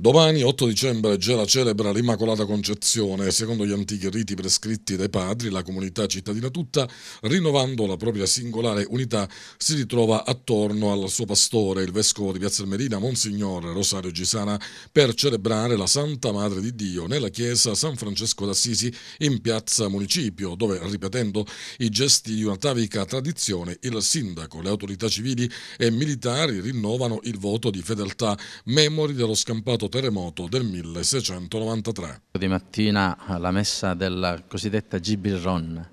Domani, 8 dicembre, Gela celebra l'Immacolata Concezione. Secondo gli antichi riti prescritti dai padri, la comunità cittadina tutta, rinnovando la propria singolare unità, si ritrova attorno al suo pastore, il vescovo di Piazza Merina, Monsignor Rosario Gisana, per celebrare la Santa Madre di Dio nella chiesa San Francesco d'Assisi in piazza Municipio, dove, ripetendo i gesti di una tavica tradizione, il sindaco, le autorità civili e militari rinnovano il voto di fedeltà, memori dello scampato terremoto del 1693. Di mattina la messa della cosiddetta Gibiron,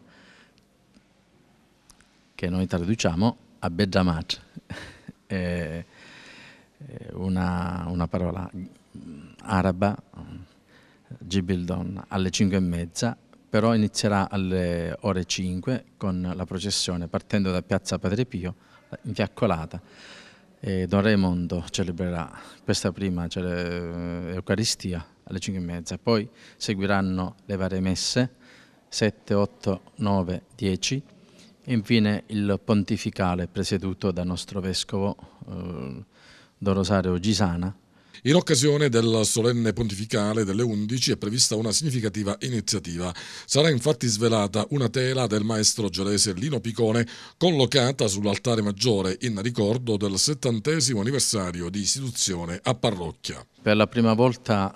che noi traduciamo a Bedramat, una, una parola araba, Gibildon, alle 5 e mezza, però inizierà alle ore 5 con la processione partendo da Piazza Padre Pio, infiaccolata e Don Raimondo celebrerà questa prima cele cioè, eh, Eucaristia alle 5 e mezza, poi seguiranno le varie messe 7, 8, 9, 10 e infine il pontificale presieduto dal nostro vescovo eh, Don Rosario Gisana in occasione del solenne pontificale delle 11 è prevista una significativa iniziativa. Sarà infatti svelata una tela del maestro gelese Lino Picone collocata sull'altare maggiore in ricordo del settantesimo anniversario di istituzione a parrocchia. Per la prima volta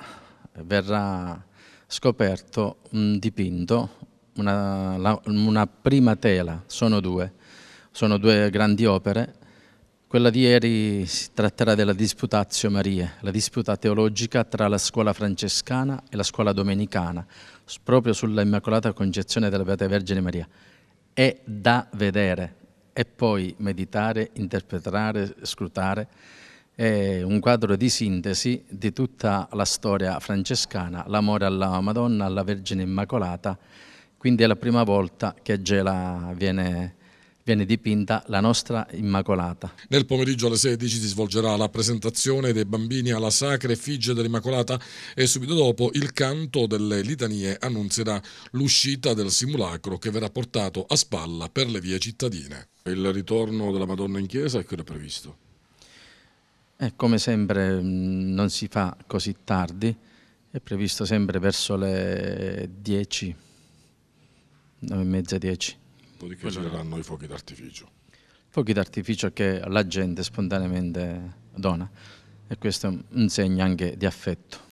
verrà scoperto un dipinto, una, una prima tela, sono due, sono due grandi opere quella di ieri si tratterà della Disputatio Maria, la disputa teologica tra la scuola francescana e la scuola domenicana, proprio sulla Immacolata Concezione della Beata Vergine Maria. È da vedere e poi meditare, interpretare, scrutare. È un quadro di sintesi di tutta la storia francescana, l'amore alla Madonna, alla Vergine Immacolata. Quindi è la prima volta che Gela viene viene dipinta la nostra Immacolata. Nel pomeriggio alle 16 si svolgerà la presentazione dei bambini alla Sacra Effigie dell'Immacolata e subito dopo il canto delle litanie annunzierà l'uscita del simulacro che verrà portato a spalla per le vie cittadine. Il ritorno della Madonna in chiesa è quello previsto? Eh, come sempre mm, non si fa così tardi, è previsto sempre verso le 10, 9 e mezza 10 dopodiché ci saranno i fuochi d'artificio. Fuochi d'artificio che la gente spontaneamente dona e questo è un segno anche di affetto.